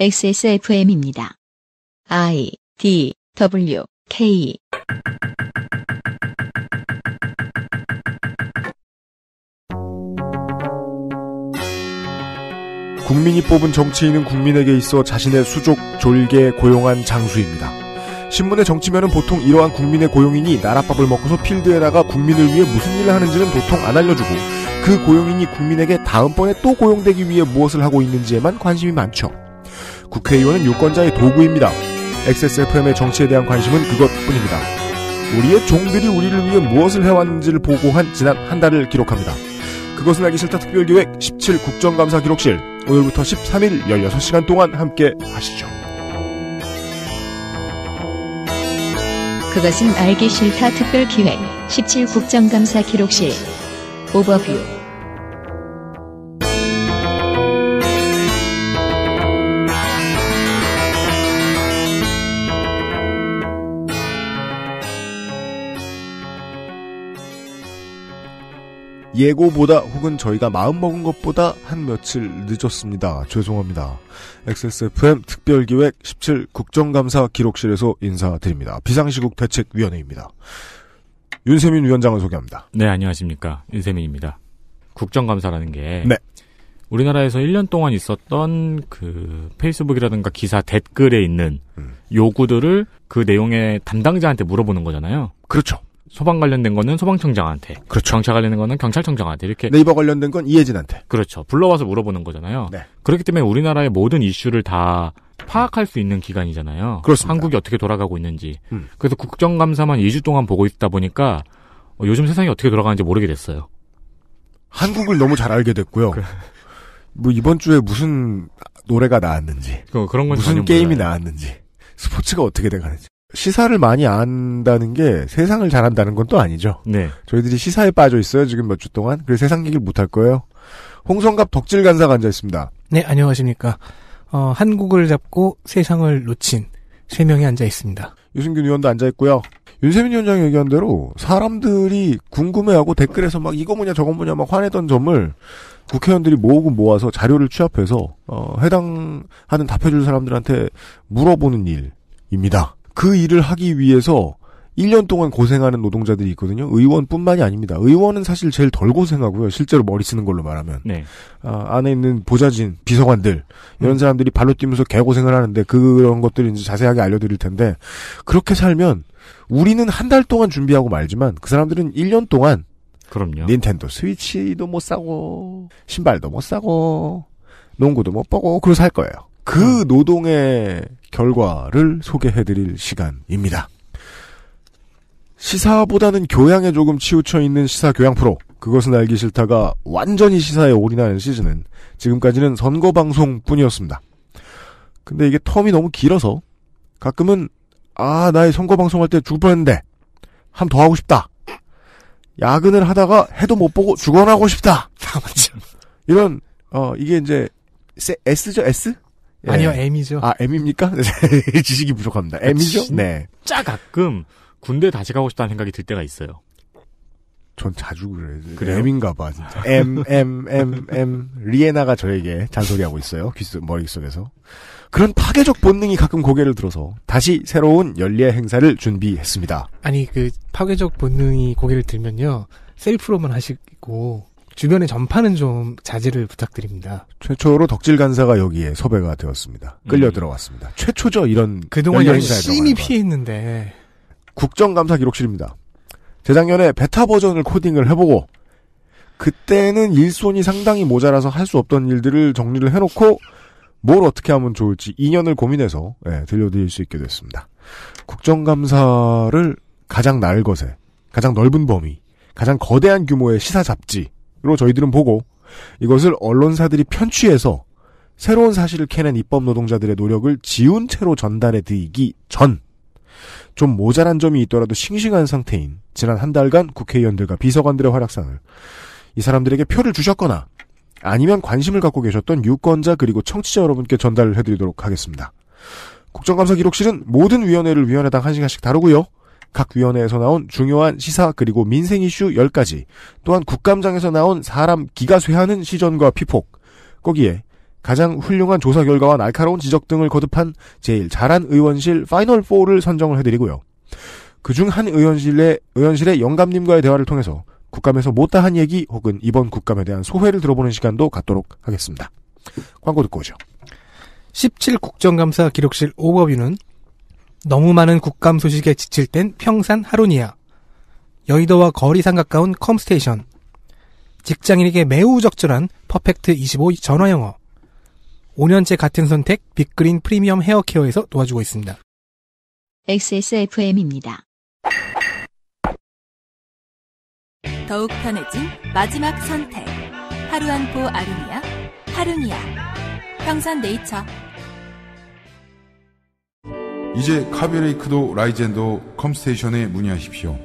XSFM입니다. I D W K 국민이 뽑은 정치인은 국민에게 있어 자신의 수족, 졸개, 고용한 장수입니다. 신문의 정치면은 보통 이러한 국민의 고용인이 나랏밥을 먹고서 필드에 다가 국민을 위해 무슨 일을 하는지는 보통 안 알려주고 그 고용인이 국민에게 다음번에 또 고용되기 위해 무엇을 하고 있는지에만 관심이 많죠. 국회의원은 유권자의 도구입니다. XSFM의 정치에 대한 관심은 그것뿐입니다. 우리의 종들이 우리를 위해 무엇을 해왔는지를 보고한 지난 한 달을 기록합니다. 그것은 알기 싫다 특별기획 17 국정감사 기록실 오늘부터 13일 16시간 동안 함께 하시죠. 그것은 알기 싫다 특별기획 17 국정감사 기록실 오버뷰 예고보다 혹은 저희가 마음먹은 것보다 한 며칠 늦었습니다. 죄송합니다. XSFM 특별기획 17 국정감사 기록실에서 인사드립니다. 비상시국 대책위원회입니다. 윤세민 위원장을 소개합니다. 네, 안녕하십니까. 윤세민입니다. 국정감사라는 게 네. 우리나라에서 1년 동안 있었던 그 페이스북이라든가 기사 댓글에 있는 음. 요구들을 그 내용의 담당자한테 물어보는 거잖아요. 그렇죠. 소방 관련된 거는 소방청장한테. 그렇죠. 경찰 관련된 거는 경찰청장한테. 이렇게. 네이버 관련된 건 이혜진한테. 그렇죠. 불러와서 물어보는 거잖아요. 네. 그렇기 때문에 우리나라의 모든 이슈를 다 파악할 수 있는 기간이잖아요. 그렇습니다. 한국이 어떻게 돌아가고 있는지. 음. 그래서 국정감사만 2주 동안 보고 있다 보니까 어, 요즘 세상이 어떻게 돌아가는지 모르게 됐어요. 한국을 너무 잘 알게 됐고요. 그 뭐 이번 주에 무슨 노래가 나왔는지, 그, 런 무슨 게임이 몰라요. 나왔는지, 스포츠가 어떻게 돼가는지. 시사를 많이 안다는 게 세상을 잘한다는 건 또 아니죠. 네. 저희들이 시사에 빠져 있어요. 지금 몇 주 동안. 그래서 세상 얘기를 못할 거예요. 홍성갑 덕질 간사가 앉아 있습니다. 네, 안녕하십니까. 어, 한국을 잡고 세상을 놓친 세 명이 앉아 있습니다. 유승균 의원도 앉아 있고요. 윤세민 위원장이 얘기한 대로 사람들이 궁금해하고 댓글에서 막 이거 뭐냐 저거 뭐냐 막 화내던 점을 국회의원들이 모으고 모아서 자료를 취합해서 어, 해당하는 답해줄 사람들한테 물어보는 일입니다. 그 일을 하기 위해서 1년 동안 고생하는 노동자들이 있거든요. 의원뿐만이 아닙니다. 의원은 사실 제일 덜 고생하고요. 실제로 머리 쓰는 걸로 말하면. 네. 아, 안에 있는 보좌진, 비서관들, 이런 음. 사람들이 발로 뛰면서 개고생을 하는데 그런 것들을 이제 자세하게 알려드릴 텐데, 그렇게 살면 우리는 한 달 동안 준비하고 말지만 그 사람들은 1년 동안 그럼요. 닌텐도 스위치도 못 사고, 신발도 못 사고, 농구도 못 보고, 그러고 살 거예요. 그 노동의 결과를 소개해드릴 시간입니다. 시사보다는 교양에 조금 치우쳐 있는 시사 교양 프로. 그것은 알기 싫다가 완전히 시사에 올인하는 시즌은 지금까지는 선거 방송 뿐이었습니다. 근데 이게 텀이 너무 길어서 가끔은 아, 나의 선거 방송할 때 죽을 뻔했는데 한 더 하고 싶다. 야근을 하다가 해도 못 보고 죽어나고 싶다. 아, 이런 어 이게 이제 S죠 S? 예. 아니요, M이죠. 아, M입니까? 지식이 부족합니다. 아, M이죠? 네. 짜 가끔 군대 다시 가고 싶다는 생각이 들 때가 있어요. 전 자주 그래요. 그래요? M인가 봐, 진짜. M, M, M, M. 리에나가 저에게 잔소리하고 있어요. 귀 머릿속에서. 그런 파괴적 본능이 가끔 고개를 들어서 다시 새로운 연례 행사를 준비했습니다. 아니, 그, 파괴적 본능이 고개를 들면요. 셀프로만 하시고, 주변의 전파는 좀 자제를 부탁드립니다. 최초로 덕질 간사가 여기에 섭외가 되었습니다. 끌려 음. 들어왔습니다. 최초죠 이런 그동안 열심히 피했는데 국정감사 기록실입니다. 재작년에 베타 버전을 코딩을 해보고 그때는 일손이 상당히 모자라서 할 수 없던 일들을 정리를 해놓고 뭘 어떻게 하면 좋을지 2년을 고민해서 네, 들려드릴 수 있게 됐습니다. 국정감사를 가장 날 것에 가장 넓은 범위 가장 거대한 규모의 시사 잡지 로 저희들은 보고 이것을 언론사들이 편취해서 새로운 사실을 캐낸 입법 노동자들의 노력을 지운 채로 전달해 드리기 전 좀 모자란 점이 있더라도 싱싱한 상태인 지난 한 달간 국회의원들과 비서관들의 활약상을 이 사람들에게 표를 주셨거나 아니면 관심을 갖고 계셨던 유권자 그리고 청취자 여러분께 전달을 해드리도록 하겠습니다. 국정감사 기록실은 모든 위원회를 위원회당 한시간씩 다루고요. 각 위원회에서 나온 중요한 시사 그리고 민생 이슈 10가지, 또한 국감장에서 나온 사람 기가 쇠하는 시전과 피폭, 거기에 가장 훌륭한 조사 결과와 날카로운 지적 등을 거듭한 제일 잘한 의원실 파이널 4를 선정을 해드리고요. 그 중 한 의원실의 의원실의 영감님과의 대화를 통해서 국감에서 못다한 얘기 혹은 이번 국감에 대한 소회를 들어보는 시간도 갖도록 하겠습니다. 광고 듣고 오죠. 17 국정감사 기록실 오버뷰는 너무 많은 국감 소식에 지칠 땐 평산 하루니아 여의도와 거리상 가까운 컴스테이션. 직장인에게 매우 적절한 퍼펙트 25 전화영어. 5년째 같은 선택 빅그린 프리미엄 헤어케어에서 도와주고 있습니다. XSFM입니다. 더욱 편해진 마지막 선택. 하루 한포 아루니아. 하루니아. 평산 네이처. 이제 카비레이크도 라이젠도 컴스테이션에 문의하십시오.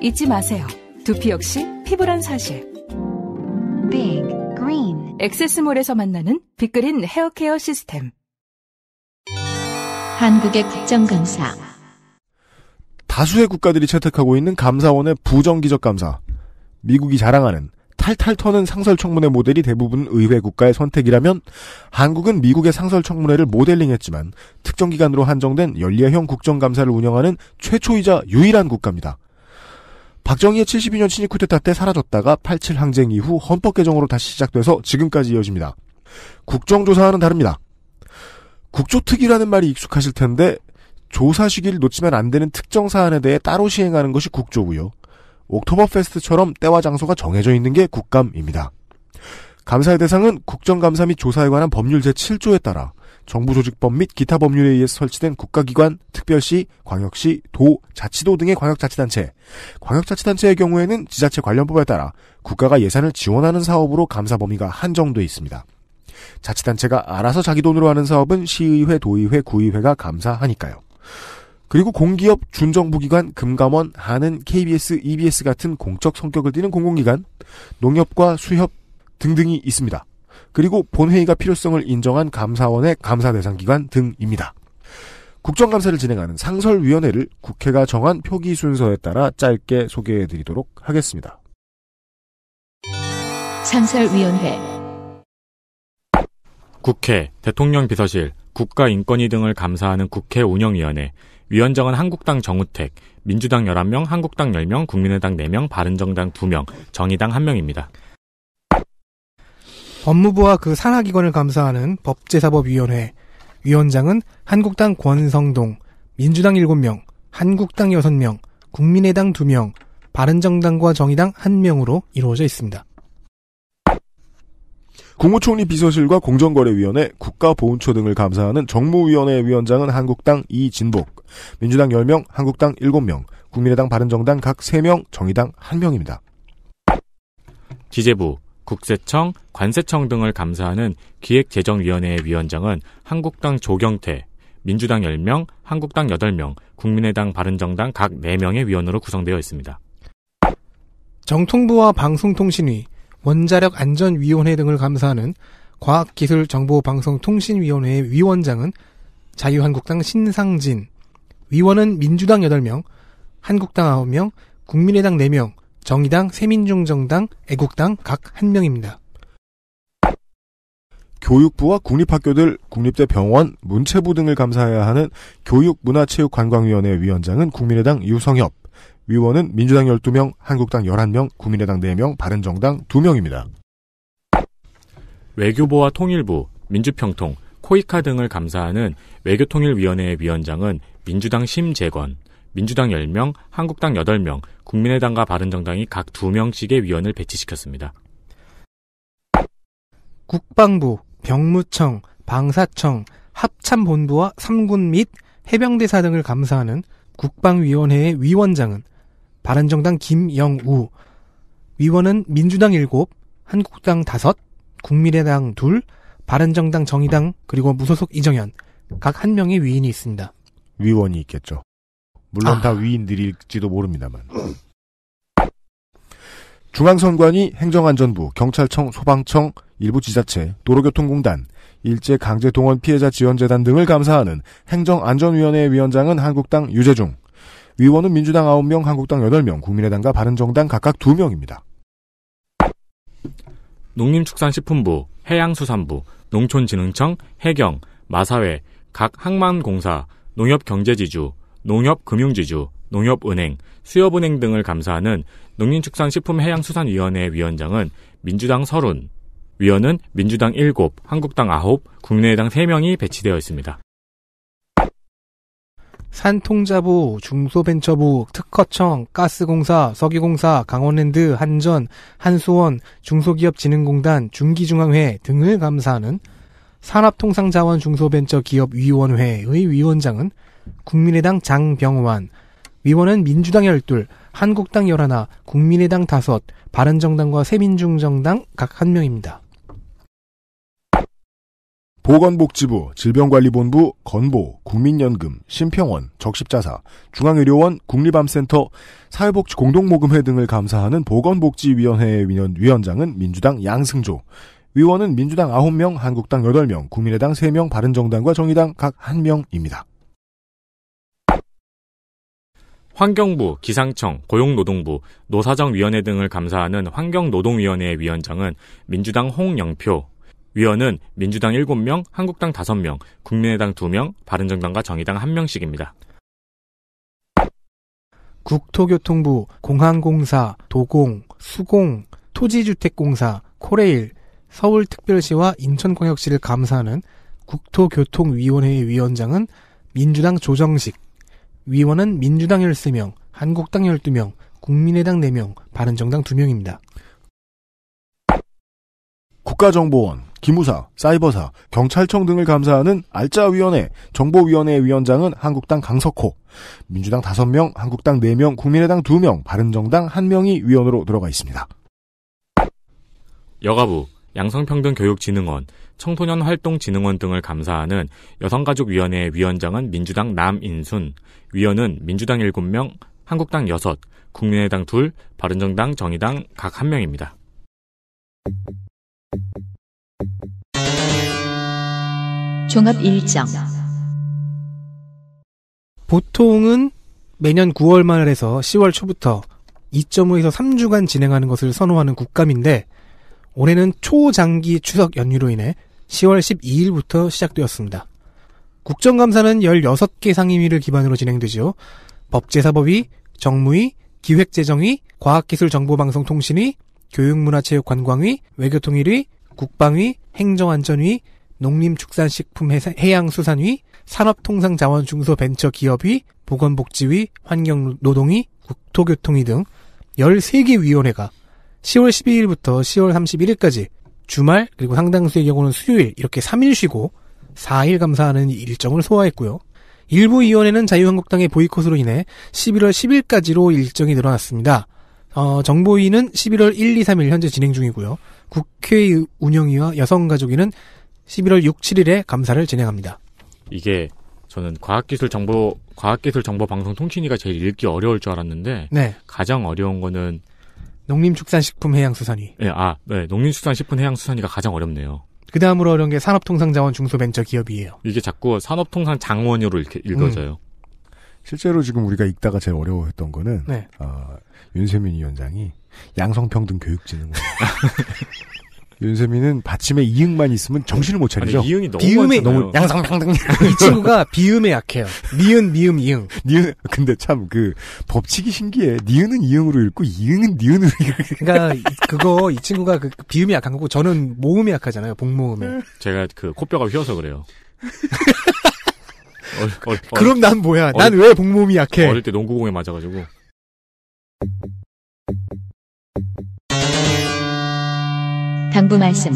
잊지 마세요. 두피 역시 피부란 사실. Big Green 엑세스몰에서 만나는 빅그린 헤어케어 시스템. 한국의 국정감사 다수의 국가들이 채택하고 있는 감사원의 부정기적 감사. 미국이 자랑하는 탈탈 터는 상설 청문회 모델이 대부분 의회 국가의 선택이라면 한국은 미국의 상설 청문회를 모델링했지만 특정 기간으로 한정된 연례형 국정감사를 운영하는 최초이자 유일한 국가입니다. 박정희의 72년 친일 쿠데타 때 사라졌다가 87 항쟁 이후 헌법 개정으로 다시 시작돼서 지금까지 이어집니다. 국정조사와는 다릅니다. 국조특위라는 말이 익숙하실 텐데 조사 시기를 놓치면 안 되는 특정 사안에 대해 따로 시행하는 것이 국조고요. 옥토버페스트처럼 때와 장소가 정해져 있는 게 국감입니다. 감사의 대상은 국정감사 및 조사에 관한 법률 제7조에 따라 정부조직법 및 기타 법률에 의해서 설치된 국가기관, 특별시, 광역시, 도, 자치도 등의 광역자치단체. 광역자치단체의 경우에는 지자체 관련법에 따라 국가가 예산을 지원하는 사업으로 감사 범위가 한정돼 있습니다. 자치단체가 알아서 자기 돈으로 하는 사업은 시의회, 도의회, 구의회가 감사하니까요. 그리고 공기업, 준정부기관, 금감원, 한은, KBS, EBS 같은 공적 성격을 띠는 공공기관, 농협과 수협 등등이 있습니다. 그리고 본회의가 필요성을 인정한 감사원의 감사 대상 기관 등입니다. 국정감사를 진행하는 상설위원회를 국회가 정한 표기 순서에 따라 짧게 소개해 드리도록 하겠습니다. 상설위원회 국회, 대통령 비서실, 국가인권위 등을 감사하는 국회 운영위원회, 위원장은 한국당 정우택, 민주당 11명, 한국당 10명, 국민의당 4명, 바른정당 2명, 정의당 1명입니다. 법무부와 그 산하기관을 감사하는 법제사법위원회 위원장은 한국당 권성동, 민주당 7명, 한국당 6명, 국민의당 2명, 바른정당과 정의당 1명으로 이루어져 있습니다. 국무총리 비서실과 공정거래위원회, 국가보훈처 등을 감사하는 정무위원회 위원장은 한국당 이진복, 민주당 10명, 한국당 7명, 국민의당 바른정당 각 3명, 정의당 1명입니다. 기재부, 국세청, 관세청 등을 감사하는 기획재정위원회의 위원장은 한국당 조경태, 민주당 10명, 한국당 8명, 국민의당 바른정당 각 4명의 위원으로 구성되어 있습니다. 정통부와 방송통신위, 원자력 안전위원회 등을 감사하는 과학기술정보방송통신위원회의 위원장은 자유한국당 신상진, 위원은 민주당 8명, 한국당 9명, 국민의당 4명, 정의당, 새민중정당, 애국당 각 1명입니다. 교육부와 국립학교들, 국립대 병원, 문체부 등을 감사해야 하는 교육문화체육관광위원회 위원장은 국민의당 유성엽, 위원은 민주당 12명, 한국당 11명, 국민의당 4명, 바른정당 2명입니다. 외교부와 통일부, 민주평통, 코이카 등을 감사하는 외교통일위원회의 위원장은 민주당 심재건, 민주당 10명, 한국당 8명, 국민의당과 바른정당이 각 2명씩의 위원을 배치시켰습니다. 국방부, 병무청, 방사청, 합참본부와 삼군 및 해병대사 등을 감사하는 국방위원회의 위원장은 바른정당 김영우, 위원은 민주당 7, 한국당 5, 국민의당 2, 바른정당 정의당 그리고 무소속 이정현 각한 명의 위인이 있습니다. 위원이 있겠죠. 물론 아. 다 위인들일지도 모릅니다만. 중앙선관위, 행정안전부, 경찰청, 소방청, 일부 지자체, 도로교통공단, 일제강제동원 피해자 지원재단 등을 감사하는 행정안전위원회 위원장은 한국당 유재중, 위원은 민주당 9명, 한국당 8명, 국민의당과 바른정당 각각 2명입니다. 농림축산식품부, 해양수산부, 농촌진흥청, 해경, 마사회, 각 항만공사, 농협경제지주, 농협금융지주, 농협은행, 수협은행 등을 감사하는 농림축산식품해양수산위원회 위원장은 민주당 서른, 위원은 민주당 7, 한국당 9, 국민의당 3명이 배치되어 있습니다. 산통자부, 중소벤처부, 특허청, 가스공사, 석유공사, 강원랜드, 한전, 한수원, 중소기업진흥공단, 중기중앙회 등을 감사하는 산업통상자원중소벤처기업위원회의 위원장은 국민의당 장병환, 위원은 민주당 12, 한국당 11, 국민의당 5, 바른정당과 새민중정당 각 1명입니다. 보건복지부, 질병관리본부, 건보, 국민연금, 심평원, 적십자사, 중앙의료원, 국립암센터, 사회복지공동모금회 등을 감사하는 보건복지위원회 위원장은 민주당 양승조, 위원은 민주당 9명, 한국당 8명, 국민의당 3명, 바른정당과 정의당 각 1명입니다. 환경부, 기상청, 고용노동부, 노사정위원회 등을 감사하는 환경노동위원회 위원장은 민주당 홍영표, 위원은 민주당 7명, 한국당 5명, 국민의당 2명, 바른정당과 정의당 1명씩입니다. 국토교통부, 공항공사, 도공, 수공, 토지주택공사, 코레일, 서울특별시와 인천광역시를 감사하는 국토교통위원회의 위원장은 민주당 조정식, 위원은 민주당 13명, 한국당 12명, 국민의당 4명, 바른정당 2명입니다. 국가정보원, 기무사, 사이버사, 경찰청 등을 감사하는 알짜위원회, 정보위원회 위원장은 한국당 강석호, 민주당 5명, 한국당 4명, 국민의당 2명, 바른정당 1명이 위원으로 들어가 있습니다. 여가부, 양성평등교육진흥원, 청소년활동진흥원 등을 감사하는 여성가족위원회 위원장은 민주당 남인순, 위원은 민주당 7명, 한국당 6, 국민의당 2, 바른정당, 정의당 각 1명입니다. 종합 일정 보통은 매년 9월 말에서 10월 초부터 2.5에서 3주간 진행하는 것을 선호하는 국감인데 올해는 초장기 추석 연휴로 인해 10월 12일부터 시작되었습니다. 국정감사는 16개 상임위를 기반으로 진행되죠 법제사법위, 정무위, 기획재정위, 과학기술정보방송통신위, 교육문화체육관광위, 외교통일위, 국방위, 행정안전위, 농림축산식품해양수산위, 산업통상자원중소벤처기업위, 보건복지위, 환경노동위, 국토교통위 등 13개 위원회가 10월 12일부터 10월 31일까지 주말 그리고 상당수의 경우는 수요일 이렇게 3일 쉬고 4일 감사하는 일정을 소화했고요. 일부 위원회는 자유한국당의 보이콧으로 인해 11월 10일까지로 일정이 늘어났습니다. 어, 정보위는 11월 1, 2, 3일 현재 진행 중이고요. 국회 의 운영위와 여성가족위는 11월 6, 7일에 감사를 진행합니다. 이게 저는 과학기술정보 과학기술정보방송통신위가 제일 읽기 어려울 줄 알았는데 네. 가장 어려운 거는 농림축산식품해양수산위. 예, 아, 네. 농림축산식품해양수산위가 가장 어렵네요. 그 다음으로 어려운 게 산업통상자원 중소벤처기업이에요. 이게 자꾸 산업통상장원으로 이렇게 읽어져요. 음. 실제로 지금 우리가 읽다가 제일 어려워했던 거는 네. 어, 윤세민 위원장이 양성평등교육진흥원 윤세민은 받침에 이응만 있으면 정신을 못 차리죠. 아니, 이응이 너무 비음이 너무 양상평등. 이 친구가 비음에 약해요. 니은 미음 이응. 니은 근데 참 그 법칙이 신기해. 니은은 이응으로 읽고 이응은 니은으로 읽고. 그러니까 그거 이 친구가 그 비음이 약한 거고 저는 모음이 약하잖아요. 복모음에. 제가 그 코뼈가 휘어서 그래요. 어어어 그럼 난 뭐야? 난 왜 복모음이 약해? 어릴 때 농구공에 맞아가지고. 당부 말씀.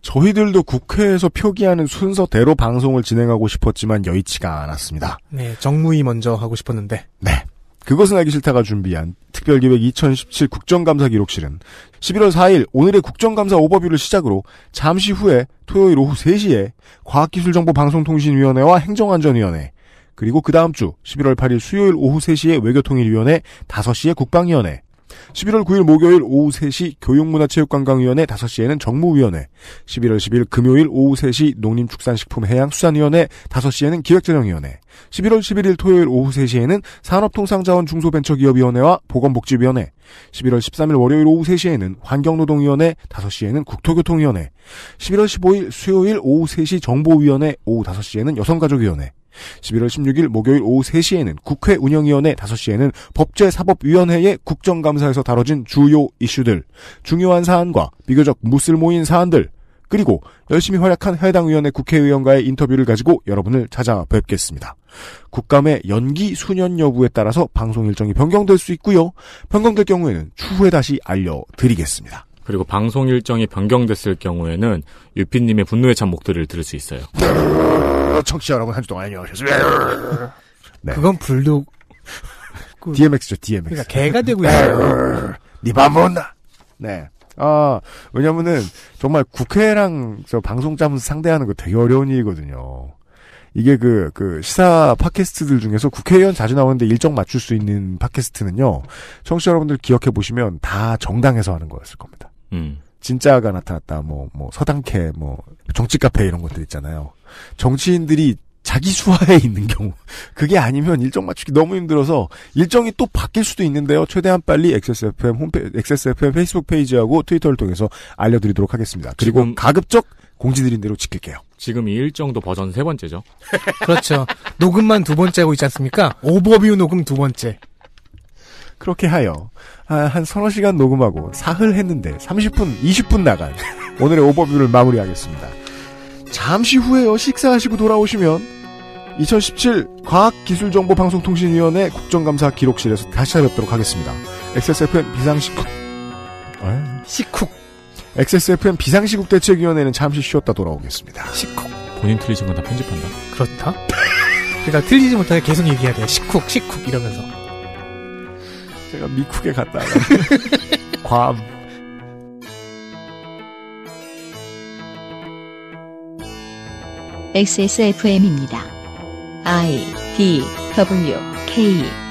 저희들도 국회에서 표기하는 순서대로 방송을 진행하고 싶었지만 여의치가 않았습니다. 네, 정무위 먼저 하고 싶었는데. 네. 그것은 알기 싫다가 준비한 특별기획 2017 국정감사 기록실은 11월 4일 오늘의 국정감사 오버뷰를 시작으로 잠시 후에 토요일 오후 3시에 과학기술정보방송통신위원회와 행정안전위원회 그리고 그 다음 주 11월 8일 수요일 오후 3시에 외교통일위원회 5시에 국방위원회 11월 9일 목요일 오후 3시 교육문화체육관광위원회 5시에는 정무위원회, 11월 10일 금요일 오후 3시 농림축산식품해양수산위원회 5시에는 기획재정위원회, 11월 11일 토요일 오후 3시에는 산업통상자원 중소벤처기업위원회와 보건복지위원회, 11월 13일 월요일 오후 3시에는 환경노동위원회, 5시에는 국토교통위원회, 11월 15일 수요일 오후 3시 정보위원회, 오후 5시에는 여성가족위원회, 11월 16일 목요일 오후 3시에는 국회 운영위원회 5시에는 법제사법위원회의 국정감사에서 다뤄진 주요 이슈들, 중요한 사안과 비교적 무슬모인 사안들, 그리고 열심히 활약한 해당 위원회 국회의원과의 인터뷰를 가지고 여러분을 찾아뵙겠습니다. 국감의 연기 수년 여부에 따라서 방송 일정이 변경될 수 있고요. 변경될 경우에는 추후에 다시 알려드리겠습니다. 그리고 방송 일정이 변경됐을 경우에는 유피님의 분노의 참목소리를 들을 수 있어요. 청취자 여러분 한 주 동안 안녕하셨습니다. 네. 그건 불독. 그 DMX죠, DMX. 그러니까 개가 되고 네. 있어요. 니밥 네 먹나? 네. 아, 왜냐면은 정말 국회랑 저 방송 짜면 상대하는 거 되게 어려운 일이거든요. 이게 그, 그 시사 팟캐스트들 중에서 국회의원 자주 나오는데 일정 맞출 수 있는 팟캐스트는요, 청취자 여러분들 기억해 보시면 다 정당에서 하는 거였을 겁니다. 음. 진짜가 나타났다, 뭐, 뭐, 서당캐, 뭐, 정치 카페 이런 것들 있잖아요. 정치인들이 자기 수하에 있는 경우 그게 아니면 일정 맞추기 너무 힘들어서 일정이 또 바뀔 수도 있는데요. 최대한 빨리 XSFM 홈페 XSFM 페이스북 페이지하고 트위터를 통해서 알려드리도록 하겠습니다. 그리고 가급적 공지드린 대로 지킬게요. 지금 이 일정도 버전 세 번째죠. 그렇죠. 녹음만 두 번째고 있지 않습니까? 오버뷰 녹음 두 번째. 그렇게 하여 아, 한 서너 시간 녹음하고 사흘 했는데 30분, 20분 나간 오늘의 오버뷰를 마무리하겠습니다. 잠시 후에요. 식사하시고 돌아오시면 2017 과학기술정보방송통신위원회 국정감사 기록실에서 다시 찾아뵙도록 하겠습니다. XSFM 비상식국 식국 XSFM 비상시국 대책위원회는 잠시 쉬었다 돌아오겠습니다. 식국 본인 틀리신 건다 편집한다. 그렇다. 그러니까 틀리지 못하게 계속 얘기해야 돼. 식국 식국 이러면서 제가 미국에 갔다가 XSFM입니다. I D W K